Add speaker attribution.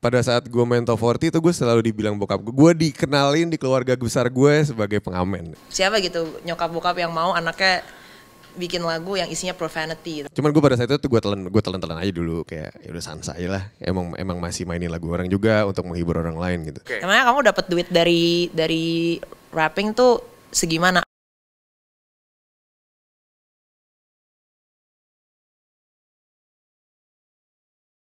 Speaker 1: pada saat gue main top 40 itu gue selalu dibilang bokap gue. Gue dikenalin di keluarga besar gue sebagai pengamen.
Speaker 2: Siapa gitu nyokap bokap yang mau anaknya bikin lagu yang isinya profanity. Gitu.
Speaker 1: Cuman gue pada saat itu tuh gue telan gue telan telan aja dulu kayak ya udah santai lah. Emang emang masih mainin lagu orang juga untuk menghibur orang lain gitu.
Speaker 3: Okay. Emangnya kamu dapat duit dari dari rapping tuh segimana?